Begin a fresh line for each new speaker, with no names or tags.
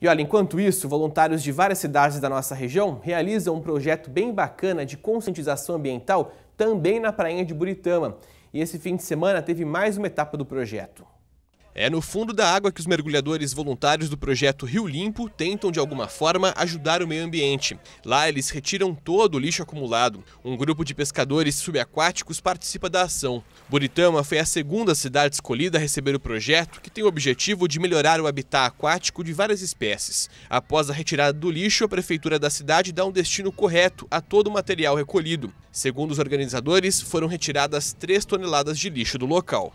E olha, enquanto isso, voluntários de várias cidades da nossa região realizam um projeto bem bacana de conscientização ambiental também na prainha de Buritama. E esse fim de semana teve mais uma etapa do projeto. É no fundo da água que os mergulhadores voluntários do projeto Rio Limpo tentam, de alguma forma, ajudar o meio ambiente. Lá, eles retiram todo o lixo acumulado. Um grupo de pescadores subaquáticos participa da ação. Buritama foi a segunda cidade escolhida a receber o projeto, que tem o objetivo de melhorar o habitat aquático de várias espécies. Após a retirada do lixo, a prefeitura da cidade dá um destino correto a todo o material recolhido. Segundo os organizadores, foram retiradas 3 toneladas de lixo do local.